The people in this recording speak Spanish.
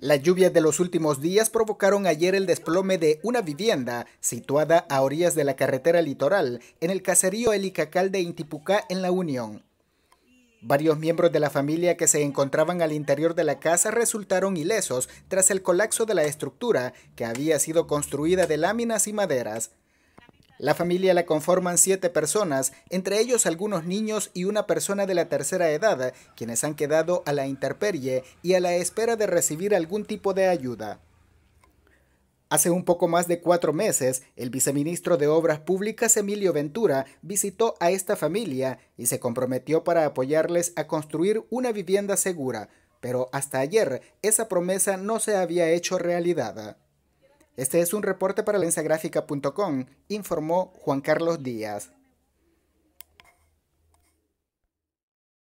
Las lluvias de los últimos días provocaron ayer el desplome de una vivienda situada a orillas de la carretera litoral, en el caserío Elicacal de Intipucá, en La Unión. Varios miembros de la familia que se encontraban al interior de la casa resultaron ilesos tras el colapso de la estructura, que había sido construida de láminas y maderas. La familia la conforman siete personas, entre ellos algunos niños y una persona de la tercera edad, quienes han quedado a la interperie y a la espera de recibir algún tipo de ayuda. Hace un poco más de cuatro meses, el viceministro de Obras Públicas Emilio Ventura visitó a esta familia y se comprometió para apoyarles a construir una vivienda segura, pero hasta ayer esa promesa no se había hecho realidad. Este es un reporte para Lensagráfica.com, informó Juan Carlos Díaz.